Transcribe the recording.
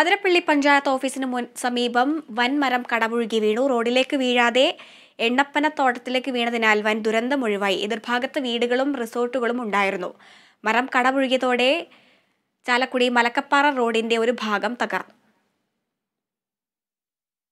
അതിരപ്പള്ളി പഞ്ചായത്ത് ഓഫീസിന് മുൻ സമീപം മരം കടപുഴുകി വീണു റോഡിലേക്ക് വീഴാതെ എണ്ണപ്പന തോട്ടത്തിലേക്ക് വീണതിനാൽ വൻ ദുരന്തമൊഴിവായി എതിർഭാഗത്ത് വീടുകളും റിസോർട്ടുകളും ഉണ്ടായിരുന്നു മരം കടപുഴുകിയതോടെ ചാലക്കുടി മലക്കപ്പാറ റോഡിന്റെ ഒരു ഭാഗം തകർന്നു